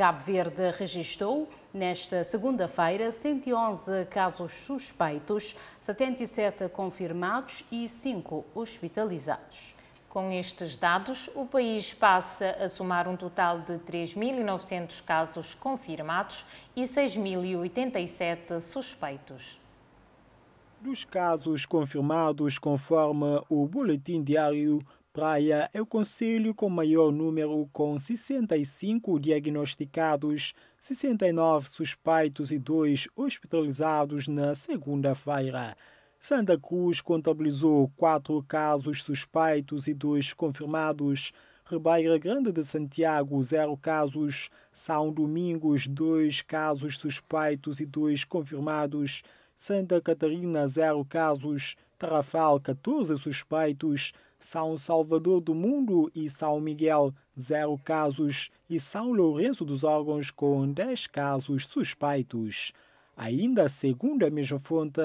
Cabo Verde registrou, nesta segunda-feira, 111 casos suspeitos, 77 confirmados e 5 hospitalizados. Com estes dados, o país passa a somar um total de 3.900 casos confirmados e 6.087 suspeitos. Dos casos confirmados, conforme o Boletim Diário Praia é o conselho com maior número, com 65 diagnosticados, 69 suspeitos e 2 hospitalizados na segunda-feira. Santa Cruz contabilizou 4 casos suspeitos e 2 confirmados. Rebeira Grande de Santiago, 0 casos. São Domingos, 2 casos suspeitos e 2 confirmados. Santa Catarina, 0 casos. Tarrafal 14 suspeitos, São Salvador do Mundo e São Miguel 0 casos e São Lourenço dos Órgãos com 10 casos suspeitos. Ainda segundo a mesma fonte,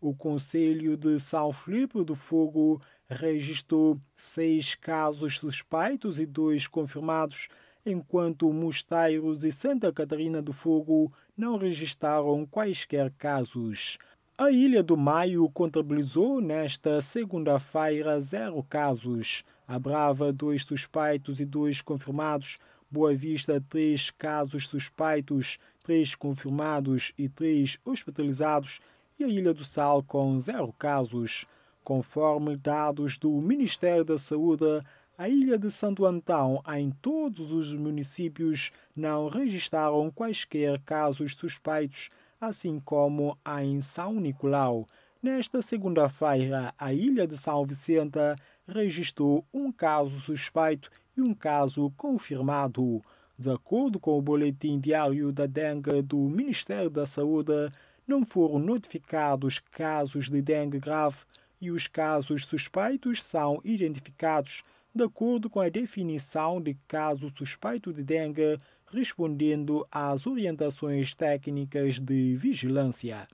o Conselho de São Filipe do Fogo registrou seis casos suspeitos e dois confirmados, enquanto Mosteiros e Santa Catarina do Fogo não registraram quaisquer casos. A Ilha do Maio contabilizou nesta segunda-feira zero casos. A Brava, dois suspeitos e dois confirmados. Boa Vista, três casos suspeitos, três confirmados e três hospitalizados. E a Ilha do Sal, com zero casos. Conforme dados do Ministério da Saúde, a Ilha de Santo Antão, em todos os municípios, não registraram quaisquer casos suspeitos assim como a em São Nicolau. Nesta segunda-feira, a ilha de São Vicente registrou um caso suspeito e um caso confirmado. De acordo com o boletim diário da dengue do Ministério da Saúde, não foram notificados casos de dengue grave e os casos suspeitos são identificados de acordo com a definição de caso suspeito de dengue, respondendo às orientações técnicas de vigilância.